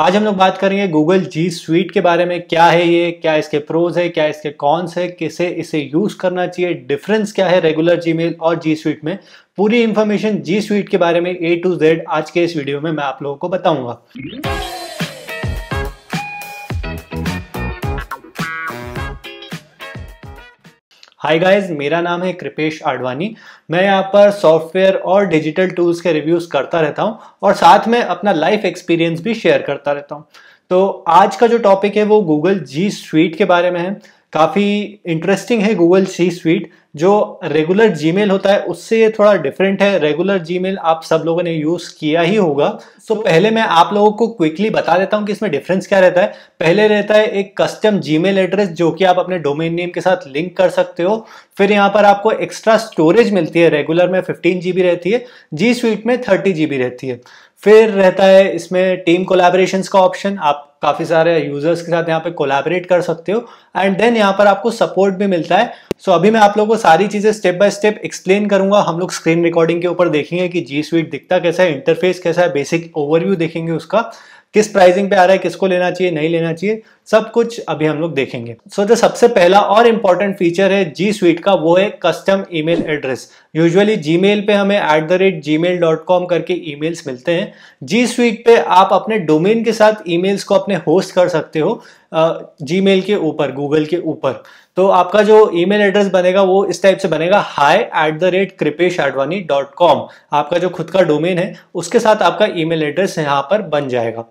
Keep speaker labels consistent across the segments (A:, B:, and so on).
A: आज हम लोग बात करेंगे गूगल जी स्वीट के बारे में क्या है ये क्या इसके प्रोज है क्या इसके कॉन्स है किसे इसे यूज करना चाहिए डिफरेंस क्या है रेगुलर जी और जी स्वीट में पूरी इंफॉर्मेशन जी स्वीट के बारे में ए टू जेड आज के इस वीडियो में मैं आप लोगों को बताऊंगा हाय गाइस मेरा नाम है कृपेश आडवाणी मैं यहाँ पर सॉफ्टवेयर और डिजिटल टूल्स के रिव्यूज़ करता रहता हूँ और साथ में अपना लाइफ एक्सपीरियंस भी शेयर करता रहता हूँ तो आज का जो टॉपिक है वो गूगल जी स्वीट के बारे में है काफ़ी इंटरेस्टिंग है गूगल सी स्वीट जो रेगुलर जी होता है उससे ये थोड़ा डिफरेंट है रेगुलर जी आप सब लोगों ने यूज़ किया ही होगा तो पहले मैं आप लोगों को क्विकली बता देता हूँ कि इसमें डिफरेंस क्या रहता है पहले रहता है एक कस्टम जी एड्रेस जो कि आप अपने डोमेन नेम के साथ लिंक कर सकते हो फिर यहाँ पर आपको एक्स्ट्रा स्टोरेज मिलती है रेगुलर में फिफ्टीन जी रहती है जी स्वीट में थर्टी जी रहती है फिर रहता है इसमें टीम कोलेबरेशन का ऑप्शन आप काफ़ी सारे यूजर्स के साथ यहाँ पे कोलैबोरेट कर सकते हो एंड देन यहाँ पर आपको सपोर्ट भी मिलता है सो so, अभी मैं आप लोगों को सारी चीज़ें स्टेप बाय स्टेप एक्सप्लेन करूंगा हम लोग स्क्रीन रिकॉर्डिंग के ऊपर देखेंगे कि जी स्वीट दिखता कैसा है इंटरफेस कैसा है बेसिक ओवरव्यू देखेंगे उसका किस प्राइसिंग पे आ रहा है किसको लेना चाहिए नहीं लेना चाहिए सब कुछ अभी हम लोग देखेंगे सो so, जो सबसे पहला और इम्पॉर्टेंट फीचर है जी स्वीट का वो है custom email address usually Gmail पे हमें at the rate Gmail dot com करके ई मिलते हैं जी स्वीट पे आप अपने डोमेन के साथ ईमेल्स को अपने होस्ट कर सकते हो जी uh, मेल के ऊपर गूगल के ऊपर तो आपका जो ईमेल एड्रेस बनेगा वो इस टाइप से बनेगा hi at the rate Kripesh Advani dot com आपका जो खुद का डोमेन है उसके साथ आपका ईमेल एड्रेस यहाँ पर बन जाएगा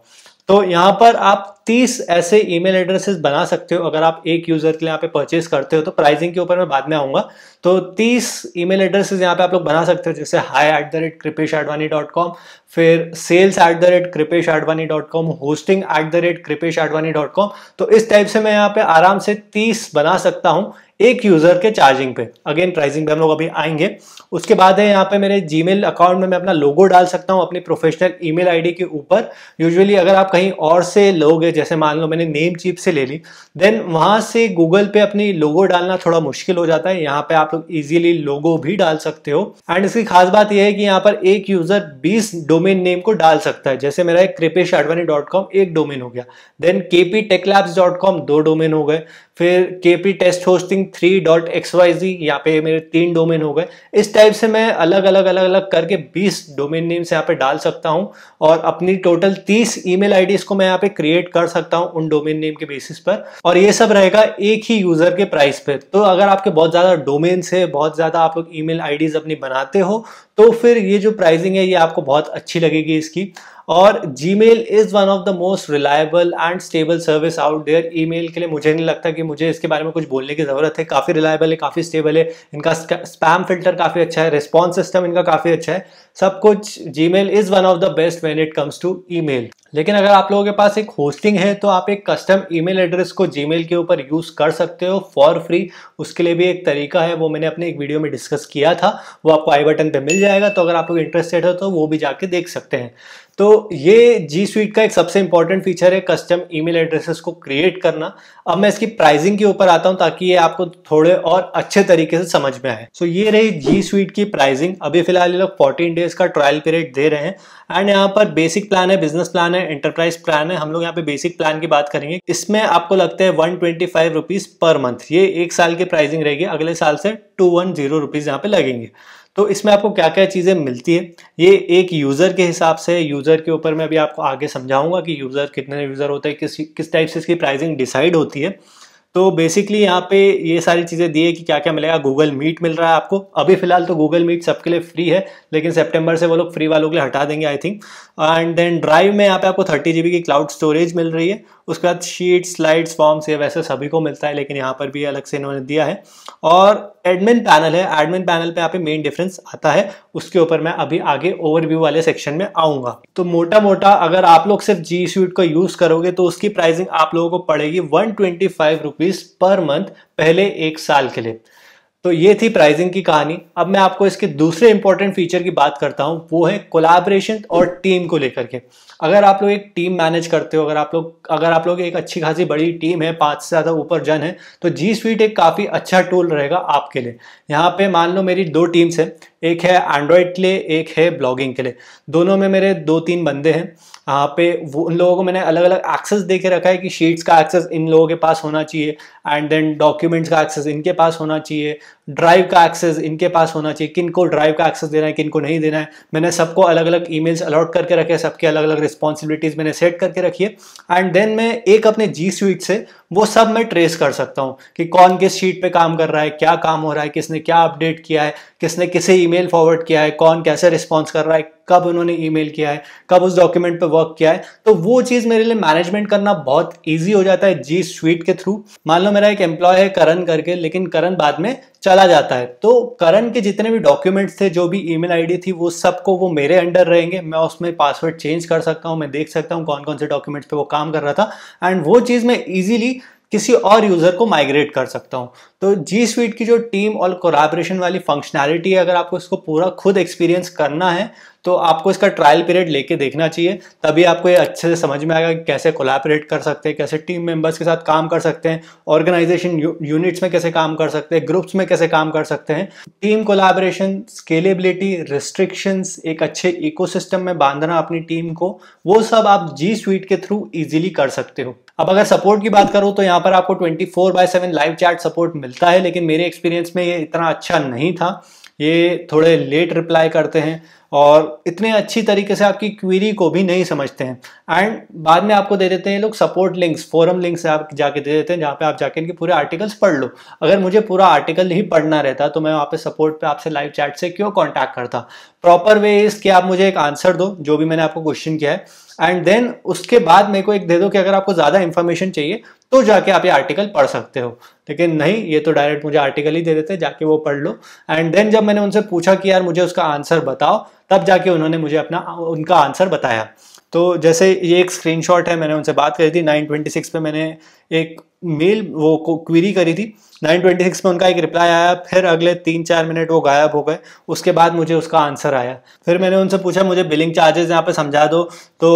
A: तो यहाँ पर आप 30 ऐसे ईमेल एड्रेसेस बना सकते हो अगर आप एक यूज़र के लिए यहाँ पे परचेज करते हो तो प्राइसिंग के ऊपर मैं बाद में आऊंगा तो 30 ईमेल एड्रेसेस यहाँ पे आप लोग बना सकते हो जैसे hi at the rate Kripesh Advani dot com फिर sales at the rate Kripesh Advani dot com hosting at the rate Kripesh Advani dot com तो इस टाइप से मैं यहाँ पे आराम से तीस बना सकता हूँ एक यूजर के चार्जिंग पे अगेन प्राइसिंग पे हम लोग अभी आएंगे उसके बाद है यहाँ पे मेरे जीमेल अकाउंट में मैं अपना लोगो डाल सकता हूँ अपनी प्रोफेशनल ईमेल आईडी के ऊपर यूजुअली अगर आप कहीं और से लोगे जैसे मान लो मैंने नेम चीप से ले ली देन वहां से गूगल पे अपनी लोगो डालना थोड़ा मुश्किल हो जाता है यहाँ पे आप लोग इजिली लोगो भी डाल सकते हो एंड इसकी खास बात यह है कि यहाँ पर एक यूजर बीस डोमेन नेम को डाल सकता है जैसे मेरा एक कृपेश डॉट कॉम एक डोमेन हो गया then KP techlabs dot com दो डोमेन हो गए फिर K P test hosting three dot X Y Z यहाँ पे मेरे तीन डोमेन हो गए इस टाइप से मैं अलग अलग अलग अलग करके 20 डोमेन नेम्स यहाँ पे डाल सकता हूँ और अपनी टोटल 30 ईमेल आईडीज को मैं यहाँ पे क्रिएट कर सकता हूँ उन डोमेन नेम के बेसिस पर और ये सब रहेगा एक ही यूजर के प्राइस पे तो अगर आपके बहुत ज़्यादा डोमेन्स है बहुत ज़्यादा आप लोग ई मेल अपनी बनाते हो तो फिर ये जो प्राइजिंग है ये आपको बहुत अच्छी लगेगी इसकी और Gmail is one of the most reliable and stable service out there mail के लिए मुझे नहीं लगता कि मुझे इसके बारे में कुछ बोलने की ज़रूरत है काफ़ी रिलायबल है काफ़ी स्टेबल है इनका स्पैम फिल्टर काफ़ी अच्छा है रिस्पॉन्स सिस्टम इनका काफ़ी अच्छा है सब कुछ Gmail is one of the best when it comes to email लेकिन अगर आप लोगों के पास एक होस्टिंग है तो आप एक कस्टम ईमेल एड्रेस को जीमेल के ऊपर यूज़ कर सकते हो फॉर फ्री उसके लिए भी एक तरीका है वो मैंने अपने एक वीडियो में डिस्कस किया था वो आपको आई बटन पे मिल जाएगा तो अगर आप लोग इंटरेस्टेड हो तो वो भी जाके देख सकते हैं तो ये जी स्वीट का एक सबसे इंपॉर्टेंट फीचर है कस्टम ई मेल एड्रेसेस को क्रिएट करना अब मैं इसकी प्राइसिंग के ऊपर आता हूं ताकि ये आपको थोड़े और अच्छे तरीके से समझ में आए सो so, ये रही जी स्वीट की प्राइसिंग अभी फिलहाल ये लोग फोर्टीन डेज का ट्रायल पीरियड दे रहे हैं एंड यहाँ पर बेसिक प्लान है बिजनेस प्लान है इंटरप्राइज प्लान है हम लोग यहाँ पे बेसिक प्लान की बात करेंगे इसमें आपको लगता है वन ट्वेंटी पर मंथ ये एक साल की प्राइसिंग रहेगी अगले साल से टू वन जीरो रुपीज यहाँ पे लगेंगे तो इसमें आपको क्या क्या चीज़ें मिलती है ये एक यूज़र के हिसाब से यूज़र के ऊपर मैं अभी आपको आगे समझाऊंगा कि यूज़र कितने यूज़र होते हैं किस किस टाइप से इसकी प्राइसिंग डिसाइड होती है तो बेसिकली यहाँ पे ये सारी चीज़ें दी है कि क्या क्या मिलेगा गूगल मीट मिल रहा है आपको अभी फिलहाल तो गूगल मीट सबके लिए फ्री है लेकिन सेप्टेम्बर से वो लोग फ्री वालों के लिए हटा देंगे I think and then drive में यहाँ पे आपको थर्टी जी की क्लाउड स्टोरेज मिल रही है उसके बाद शीट स्लाइड्स फॉर्म्स ये वैसे सभी को मिलता है लेकिन यहाँ पर भी अलग से इन्होंने दिया है और एडमिन पैनल है एडमिन पैनल पे यहाँ पे मेन डिफरेंस आता है उसके ऊपर मैं अभी आगे ओवरव्यू वाले सेक्शन में आऊंगा तो मोटा मोटा अगर आप लोग सिर्फ जी स्वीट का यूज करोगे तो उसकी प्राइसिंग आप लोगों को पड़ेगी वन ट्वेंटी पर मंथ पहले एक साल के लिए तो ये थी प्राइसिंग की कहानी अब मैं आपको इसके दूसरे इंपॉर्टेंट फीचर की बात करता हूँ वो है कोलाब्रेशन और टीम को लेकर के अगर आप लोग एक टीम मैनेज करते हो अगर आप लोग अगर आप लोग एक अच्छी खासी बड़ी टीम है पाँच से ज़्यादा ऊपर जन है तो जी स्वीट एक काफ़ी अच्छा टूल रहेगा आपके लिए यहाँ पे मान लो मेरी दो टीम्स है एक है एंड्रॉयड के लिए एक है ब्लॉगिंग के लिए दोनों में मेरे दो तीन बंदे हैं यहाँ पे वो उन लोगों को मैंने अलग अलग एक्सेस दे के रखा है कि शीट्स का एक्सेस इन लोगों के पास होना चाहिए एंड देन डॉक्यूमेंट्स का एक्सेस इनके पास होना चाहिए ड्राइव का एक्सेस इनके पास होना चाहिए किन को ड्राइव का एक्सेस देना है किन को नहीं देना है मैंने सबको अलग अलग मेल्स अलॉट करके रखे सबके अलग अलग रिस्पॉन्सिबिलिटीज़ मैंने सेट करके रखी है एंड देन मैं एक अपने जी स्वीट से वो सब मैं ट्रेस कर सकता हूँ कि कौन किस शीट पे काम कर रहा है क्या काम हो रहा है किसने क्या अपडेट किया है किसने किसे ईमेल फॉरवर्ड किया है कौन कैसे रिस्पॉन्स कर रहा है कब उन्होंने ईमेल किया है कब उस डॉक्यूमेंट पे वर्क किया है तो वो चीज़ मेरे लिए मैनेजमेंट करना बहुत ईजी हो जाता है जी स्वीट के थ्रू मान लो मेरा एक एम्प्लॉय है करण करके लेकिन करण बाद में चला जाता है तो करण के जितने भी डॉक्यूमेंट्स थे जो भी ईमेल आईडी थी वो सबको वो मेरे अंडर रहेंगे मैं उसमें पासवर्ड चेंज कर सकता हूँ मैं देख सकता हूँ कौन कौन से डॉक्यूमेंट्स पे वो काम कर रहा था एंड वो चीज़ मैं इजीली किसी और यूज़र को माइग्रेट कर सकता हूँ तो जी स्वीट की जो टीम और कोलाब्रेशन वाली फंक्शनैलिटी है अगर आपको इसको पूरा खुद एक्सपीरियंस करना है तो आपको इसका ट्रायल पीरियड लेके देखना चाहिए तभी आपको ये अच्छे से समझ में आएगा कि कैसे कोलाबरेट कर सकते हैं कैसे टीम मेंबर्स के साथ काम कर सकते हैं ऑर्गेनाइजेशन यूनिट्स में कैसे काम कर सकते हैं ग्रुप्स में कैसे काम कर सकते हैं टीम कोलाबरेशन स्केलेबिलिटी रिस्ट्रिक्शंस एक अच्छे इको में बांधना अपनी टीम को वो सब आप जी स्वीट के थ्रू इजीली कर सकते हो अब अगर सपोर्ट की बात करूँ तो यहाँ पर आपको 24 four by seven live chat support मिलता है लेकिन मेरे एक्सपीरियंस में ये इतना अच्छा नहीं था ये थोड़े लेट रिप्लाई करते हैं और इतने अच्छी तरीके से आपकी क्वेरी को भी नहीं समझते हैं एंड बाद में आपको दे देते हैं लोग सपोर्ट लिंक्स फोरम लिंक्स आप जाके दे देते हैं जहाँ पे आप जाके इनके पूरे आर्टिकल्स पढ़ लो अगर मुझे पूरा आर्टिकल ही पढ़ना रहता तो मैं वहाँ पे सपोर्ट पे आपसे लाइव चैट से क्यों कॉन्टैक्ट करता प्रॉपर वे इस कि आप मुझे एक आंसर दो जो भी मैंने आपको क्वेश्चन किया है एंड देन उसके बाद मेरे को एक दे दो कि अगर आपको ज़्यादा इन्फॉर्मेशन चाहिए तो जाके आप ये आर्टिकल पढ़ सकते हो लेकिन नहीं ये तो डायरेक्ट मुझे आर्टिकल ही दे देते जाके वो पढ़ लो एंड देन जब मैंने उनसे पूछा कि यार मुझे उसका आंसर बताओ तब जाके उन्होंने मुझे अपना उनका आंसर बताया तो जैसे ये एक स्क्रीनशॉट है मैंने उनसे बात करी थी 926 पे मैंने एक मेल वो को क्वेरी करी थी 926 में उनका एक रिप्लाई आया फिर अगले तीन चार मिनट वो गायब हो गए उसके बाद मुझे उसका आंसर आया फिर मैंने उनसे पूछा मुझे बिलिंग चार्जेस यहाँ पे समझा दो तो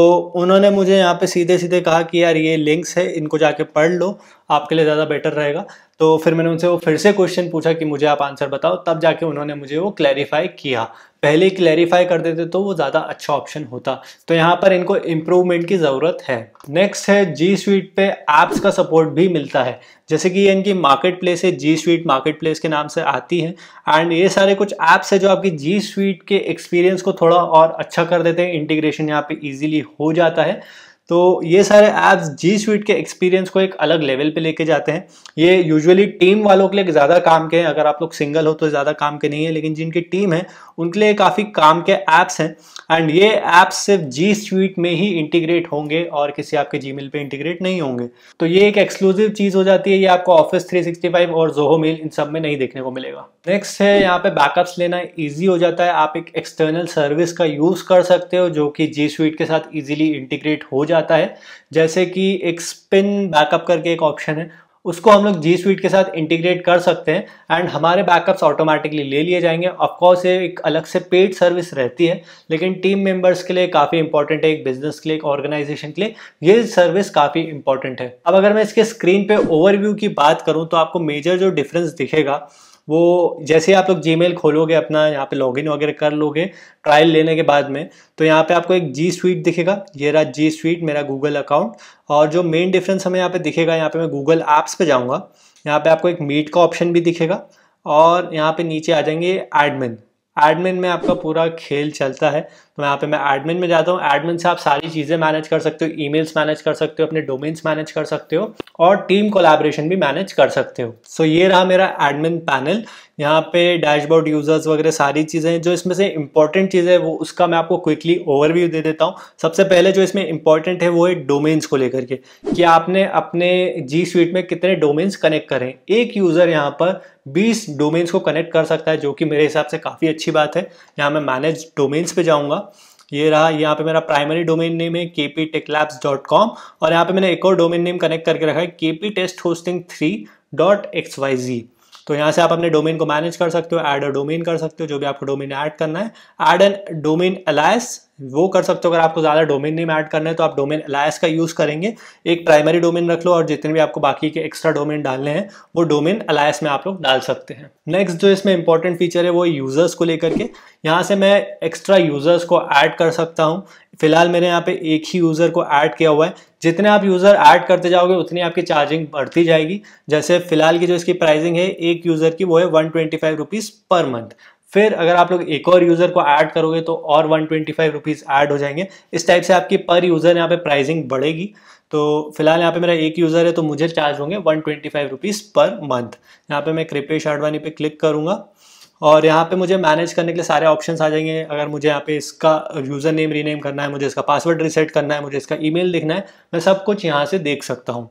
A: उन्होंने मुझे यहाँ पे सीधे सीधे कहा कि यार ये लिंक्स है इनको जाके पढ़ लो आपके लिए ज़्यादा बेटर रहेगा तो फिर मैंने उनसे वो फिर से क्वेश्चन पूछा कि मुझे आप आंसर बताओ तब जाके उन्होंने मुझे वो क्लैरिफाई किया पहले क्लैरिफाई कर देते तो वो ज़्यादा अच्छा ऑप्शन होता तो यहाँ पर इनको इम्प्रूवमेंट की ज़रूरत है नेक्स्ट है जी स्वीट पे ऐप्स का सपोर्ट भी मिलता है जैसे कि ये इनकी मार्केट प्लेस है जी स्वीट मार्केट प्लेस के नाम से आती है एंड ये सारे कुछ ऐप्स है जो आपकी जी स्वीट के एक्सपीरियंस को थोड़ा और अच्छा कर देते हैं इंटीग्रेशन यहाँ पे ईजिली हो जाता है तो ये सारे ऐप्स जी स्वीट के एक्सपीरियंस को एक अलग लेवल पे लेके जाते हैं ये यूजुअली टीम वालों के लिए ज़्यादा काम के हैं अगर आप लोग सिंगल हो तो ज़्यादा काम के नहीं है लेकिन जिनकी टीम है उनके लिए काफ़ी काम के ऐप्स हैं एंड ये ऐप्स सिर्फ जी स्वीट में ही इंटीग्रेट होंगे और किसी आपके जी पे इंटीग्रेट नहीं होंगे तो ये एक एक्सक्लूसिव चीज़ हो जाती है ये आपको ऑफिस थ्री और जोहो मेल इन सब में नहीं देखने को मिलेगा नेक्स्ट है यहाँ पे बैकअप्स लेना ईजी हो जाता है आप एक एक्सटर्नल सर्विस का यूज़ कर सकते हो जो कि जी स्वीट के साथ ईजिली इंटीग्रेट हो जाए जाता है जैसे कि एक स्पिन बैकअप करके एक ऑप्शन है उसको हम लोग जी स्वीट के साथ इंटीग्रेट कर सकते हैं एंड हमारे बैकअप्स ऑटोमेटिकली ले लिए जाएंगे ऑफकोर्स ये एक अलग से पेड सर्विस रहती है लेकिन टीम मेंबर्स के लिए काफ़ी इंपॉर्टेंट है एक बिजनेस के लिए एक ऑर्गेनाइजेशन के लिए ये सर्विस काफ़ी इंपॉर्टेंट है अब अगर मैं इसके स्क्रीन पे ओवरव्यू की बात करूँ तो आपको मेजर जो डिफरेंस दिखेगा वो जैसे आप लोग जीमेल खोलोगे अपना यहाँ पे लॉगिन वगैरह कर लोगे ट्रायल लेने के बाद में तो यहाँ पे आपको एक जी स्वीट दिखेगा ये रहा जी स्वीट मेरा गूगल अकाउंट और जो मेन डिफरेंस हमें यहाँ पे दिखेगा यहाँ पे मैं गूगल ऐप्स पे जाऊँगा यहाँ पे आपको एक मीट का ऑप्शन भी दिखेगा और यहाँ पे नीचे आ जाएंगे एडमिन एडमिन में आपका पूरा खेल चलता है तो यहाँ पे मैं एडमिन में जाता हूँ एडमिन से आप सारी चीज़ें मैनेज कर सकते हो ईमेल्स मैनेज कर सकते हो अपने डोमेन्स मैनेज कर सकते हो और टीम कोलाब्रेशन भी मैनेज कर सकते हो सो so, ये रहा मेरा एडमिन पैनल यहाँ पे डैशबोर्ड यूजर्स वगैरह सारी चीज़ें जो इसमें से इंपॉर्टेंट चीज़ है वो उसका मैं आपको क्विकली ओवरव्यू दे देता हूँ सबसे पहले जो इसमें इंपॉर्टेंट है वो है डोमेन्स को लेकर के कि आपने अपने जी स्वीट में कितने डोमेन्स कनेक्ट करें एक यूज़र यहाँ पर 20 डोमेन्स को कनेक्ट कर सकता है जो कि मेरे हिसाब से काफ़ी अच्छी बात है यहाँ मैं मैनेज डोमेन्स पर जाऊँगा ये रहा यहाँ पे मेरा प्राइमरी डोमेन नेम है के पी टेकलैब्स डॉट कॉम और यहाँ पे मैंने एक और डोमेन नेम कनेक्ट करके रखा है K P test hosting three dot X Y G तो यहाँ से आप अपने डोमेन को मैनेज कर सकते हो ऐड अ डोमेन कर सकते हो जो भी आपको डोमेन ऐड करना है ऐड एन डोमेन अलायस वो कर सकते हो अगर आपको ज़्यादा डोमेन नेम ऐड करना है तो आप डोमेन अलायस का यूज़ करेंगे एक प्राइमरी डोमेन रख लो और जितने भी आपको बाकी के एक्स्ट्रा डोमेन डालने हैं वो डोमेन अलायस में आप लोग डाल सकते हैं नेक्स्ट जो इसमें इंपॉर्टेंट फीचर है वो यूज़र्स को लेकर के यहाँ से मैं एक्स्ट्रा यूज़र्स को ऐड कर सकता हूँ फिलहाल मैंने यहाँ पे एक ही यूज़र को ऐड किया हुआ है जितने आप यूज़र ऐड करते जाओगे उतनी आपकी चार्जिंग बढ़ती जाएगी जैसे फिलहाल की जो इसकी प्राइसिंग है एक यूज़र की वो है one twenty five rupees per month फिर अगर आप लोग एक और यूज़र को ऐड करोगे तो और one twenty five rupees add हो जाएंगे इस टाइप से आपकी पर यूज़र यहाँ पे प्राइसिंग बढ़ेगी तो फिलहाल यहाँ पे मेरा एक यूज़र है तो मुझे चार्ज होंगे one twenty five rupees per month यहाँ पे मैं कृपेश आडवाणी पे क्लिक करूंगा और यहाँ पे मुझे मैनेज करने के लिए सारे ऑप्शंस आ जाएंगे अगर मुझे यहाँ पे इसका यूज़र नेम रीनेम करना है मुझे इसका पासवर्ड रिसेट करना है मुझे इसका ईमेल लिखना है मैं सब कुछ यहाँ से देख सकता हूँ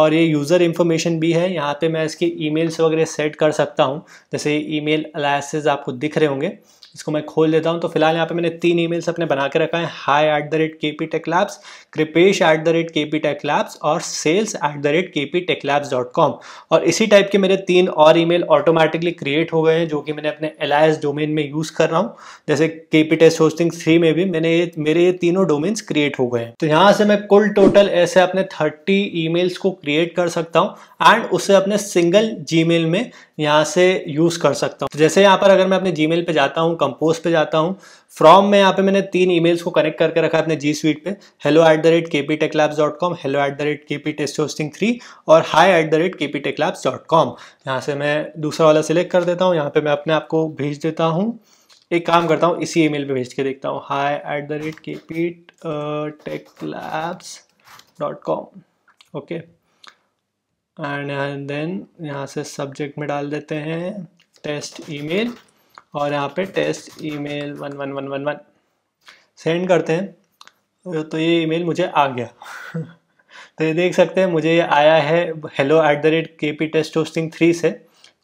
A: और ये यूज़र इन्फॉर्मेशन भी है यहाँ पे मैं इसकी ईमेल्स वगैरह सेट कर सकता हूँ जैसे ईमेल अलायसेज आपको दिख रहे होंगे इसको मैं खोल देता हूँ तो फिलहाल यहाँ पे मैंने तीन ईमेल्स अपने बना के रखा है hi at the rate K P tech labs Kripesh at the rate K P tech labs और sales at the rate K P tech labs dot com और इसी टाइप के मेरे तीन और ईमेल ऑटोमेटिकली क्रिएट हो गए हैं जो कि मैंने अपने एल डोमेन में यूज़ कर रहा हूँ जैसे के पी टेस्ट होस्टिंग थ्री में भी मैंने ये मेरे ये तीनों डोमेन्स क्रिएट हो गए हैं तो यहाँ से मैं कुल टोटल ऐसे अपने थर्टी ईमेल्स को क्रिएट कर सकता हूँ एंड उसे अपने सिंगल मेल में यहाँ से यूज़ कर सकता हूँ तो जैसे यहाँ पर अगर मैं अपने मेल पे जाता हूँ कंपोज पे जाता हूँ फ्रॉम में यहाँ पे मैंने तीन ईमेल्स को कनेक्ट करके रखा अपने जी स्वीट पे hello at the rate K P tech labs dot com hello at the rate K P test hosting three और hi at the rate K P tech labs dot com यहाँ से मैं दूसरा वाला select कर देता हूँ यहाँ पे मैं अपने आप को भेज देता हूँ एक काम करता हूँ इसी ईमेल पे भेज के देखता हूँ hi at the rate K P tech labs dot com okay and then यहाँ से सब्जेक्ट में डाल देते हैं टेस्ट ईमेल और यहाँ पे test email one one one one one send करते हैं तो ये ईमेल मुझे आ गया तो ये देख सकते हैं मुझे ये आया है hello at the rate K P test hosting three से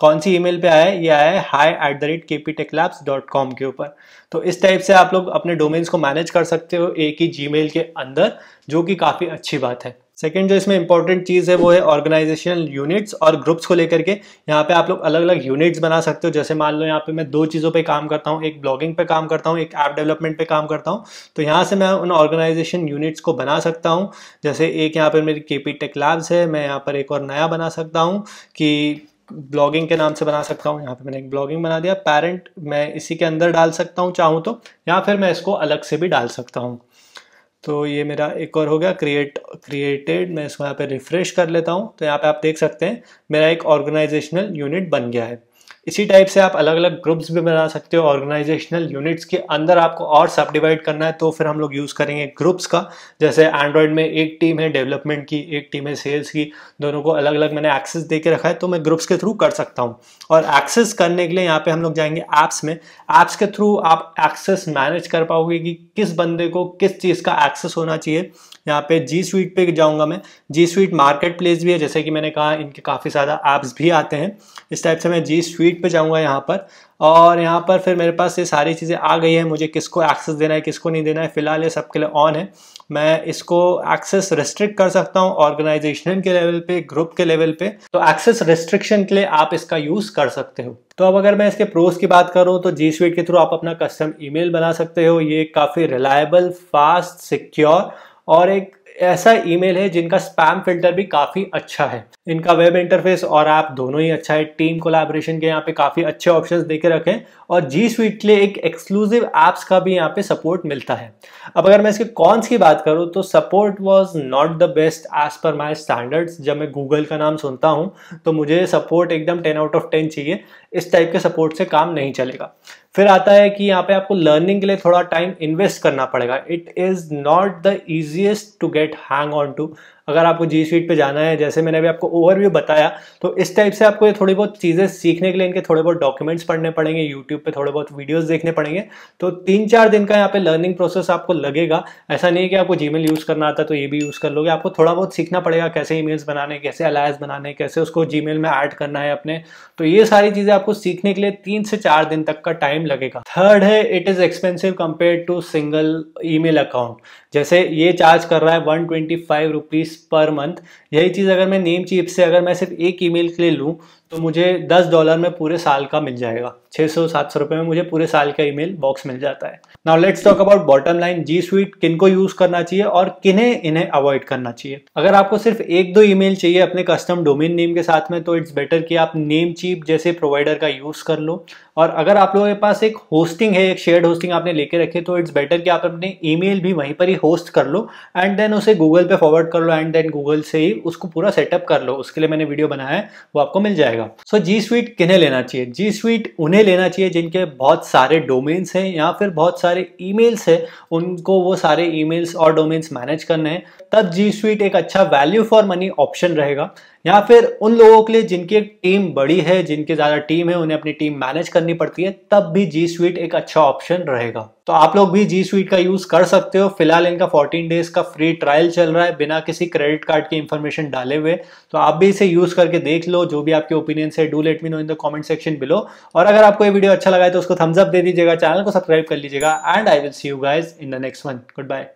A: कौन सी ईमेल पे आया है ये आया है hi at the rate K P tech labs dot com के ऊपर तो इस टाइप से आप लोग अपने डोमेन्स को मैनेज कर सकते हो एक ही जी के अंदर जो कि काफ़ी अच्छी बात है सेकेंड जो इसमें इंपॉर्टेंट चीज़ है वो है ऑर्गेनाइजेशनल यूनिट्स और ग्रुप्स को लेकर के यहाँ पे आप लोग अलग अलग यूनिट्स बना सकते हो जैसे मान लो यहाँ पे मैं दो चीज़ों पे काम करता हूँ एक ब्लॉगिंग पे काम करता हूँ एक ऐप डेवलपमेंट पे काम करता हूँ तो यहाँ से मैं उन ऑर्गेनाइजेशन यूनिट्स को बना सकता हूँ जैसे एक यहाँ पर मेरी के पी टेक लैब्स है मैं यहाँ पर एक और नया बना सकता हूँ कि ब्लॉगिंग के नाम से बना सकता हूँ यहाँ पे मैंने एक ब्लॉगिंग बना दिया पेरेंट मैं इसी के अंदर डाल सकता हूँ चाहूँ तो या फिर मैं इसको अलग से भी डाल सकता हूँ तो ये मेरा एक और हो गया क्रिएट क्रिएटेड मैं इसको यहाँ पे रिफ़्रेश कर लेता हूँ तो यहाँ पे आप देख सकते हैं मेरा एक ऑर्गेनाइजेशनल यूनिट बन गया है इसी टाइप से आप अलग अलग ग्रुप्स भी बना सकते हो ऑर्गेनाइजेशनल यूनिट्स के अंदर आपको और सब डिवाइड करना है तो फिर हम लोग यूज़ करेंगे ग्रुप्स का जैसे एंड्रॉयड में एक टीम है डेवलपमेंट की एक टीम है सेल्स की दोनों को अलग अलग मैंने एक्सेस दे के रखा है तो मैं ग्रुप्स के थ्रू कर सकता हूँ और एक्सेस करने के लिए यहाँ पे हम लोग जाएंगे ऐप्स में ऐप्स के थ्रू आप एक्सेस मैनेज कर पाओगे कि किस बंदे को किस चीज़ का एक्सेस होना चाहिए यहाँ पे जी स्वीट पे जाऊँगा मैं जी स्वीट मार्केट प्लेस भी है जैसे कि मैंने कहा इनके काफ़ी ज़्यादा ऐप्स भी आते हैं इस टाइप से मैं जी स्वीट स्पीड पे जाऊंगा यहाँ पर और यहाँ पर फिर मेरे पास ये सारी चीज़ें आ गई हैं मुझे किसको एक्सेस देना है किसको नहीं देना है फिलहाल ये सबके लिए ऑन है मैं इसको एक्सेस रिस्ट्रिक्ट कर सकता हूँ ऑर्गेनाइजेशन के लेवल पे ग्रुप के लेवल पे तो एक्सेस रिस्ट्रिक्शन के लिए आप इसका यूज़ कर सकते हो तो अब अगर मैं इसके प्रोस की बात करूँ तो जी स्वीट के थ्रू आप अपना कस्टम ईमेल बना सकते हो ये काफ़ी रिलायबल फास्ट सिक्योर और एक ऐसा ईमेल है जिनका स्पैम फिल्टर भी काफ़ी अच्छा है इनका वेब इंटरफेस और ऐप दोनों ही अच्छा है टीम कोलैबोरेशन के यहाँ पे काफ़ी अच्छे ऑप्शंस देके रखे हैं और जी स्वीट के लिए एक एक्सक्लूसिव एप्स का भी यहाँ पे सपोर्ट मिलता है अब अगर मैं इसके कॉन्स की बात करूँ तो support was not the best as per my standard जब मैं गूगल का नाम सुनता हूँ तो मुझे सपोर्ट एकदम टेन आउट ऑफ टेन चाहिए इस टाइप के सपोर्ट से काम नहीं चलेगा फिर आता है कि यहाँ पे आपको लर्निंग के लिए थोड़ा टाइम इन्वेस्ट करना पड़ेगा it is not the easiest to get hang on to अगर आपको जी स्वीट पे जाना है जैसे मैंने अभी आपको ओवरव्यू बताया तो इस टाइप से आपको ये थोड़ी बहुत चीज़ें सीखने के लिए इनके थोड़े बहुत डॉक्यूमेंट्स पढ़ने पड़ेंगे यूट्यूब पे थोड़े बहुत वीडियोज देखने पड़ेंगे तो तीन चार दिन का यहाँ पे लर्निंग प्रोसेस आपको लगेगा ऐसा नहीं है कि आपको जीमेल यूज़ करना आता तो ये भी यूज़ कर लोगे आपको थोड़ा बहुत सीखना पड़ेगा कैसे ई बनाने कैसे अलायस बनाने कैसे उसको जीमेल में ऐड करना है अपने तो ये सारी चीज़ें आपको सीखने के लिए तीन से चार दिन तक का टाइम लगेगा थर्ड है it is expensive compare to single e account जैसे ये चार्ज कर रहा है one twenty five rupees per month यही चीज़ अगर मैं नेम चीप से अगर मैं सिर्फ एक ईमेल के लिए लूँ तो मुझे दस डॉलर में पूरे साल का मिल जाएगा छः सौ सात सौ रुपये में मुझे पूरे साल का ईमेल बॉक्स मिल जाता है now let's talk about bottom line G Suite किन को यूज़ करना चाहिए और किन्हें इन्हें अवॉइड करना चाहिए अगर आपको सिर्फ एक दो ईमेल चाहिए अपने कस्टम डोमेन नेम के साथ में तो इट्स बेटर कि आप नेम चीप जैसे प्रोवाइडर का यूज़ कर लो और अगर आप लोगों के पास एक होस्टिंग है एक शेयर्ड होस्टिंग आपने लेके रखे तो इट्स बेटर कि आप अपने ईमेल भी वहीं पर ही होस्ट कर लो एंड देन उसे गूगल पे फॉरवर्ड कर लो एंड देन गूगल से ही उसको पूरा सेटअप कर लो उसके लिए मैंने वीडियो बनाया है वो आपको मिल जाएगा जाएगा सो जी स्वीट किन्हें लेना चाहिए जी स्वीट उन्हें लेना चाहिए जिनके बहुत सारे डोमेन्स हैं या फिर बहुत सारे ईमेल्स हैं उनको वो सारे ईमेल्स और डोमेन्स मैनेज करने हैं तब जी स्वीट एक अच्छा वैल्यू फॉर मनी ऑप्शन रहेगा या फिर उन लोगों के लिए जिनकी एक टीम बड़ी है जिनकी ज़्यादा टीम है उन्हें अपनी टीम मैनेज करनी पड़ती है तब भी जी स्वीट एक अच्छा ऑप्शन रहेगा तो आप लोग भी जी स्वीट का यूज़ कर सकते हो फिलहाल इनका 14 डेज का फ्री ट्रायल चल रहा है बिना किसी क्रेडिट कार्ड की इंफॉर्मेशन डाले हुए तो आप भी इसे यूज़ करके देख लो जो भी आपके ओपिनियन है do let me know in the comment section below और अगर आपको ये वीडियो अच्छा लगा है तो उसको थम्सअप दे दीजिएगा चैनल को सब्सक्राइब कर लीजिएगा and I will see you guys in the next one good bye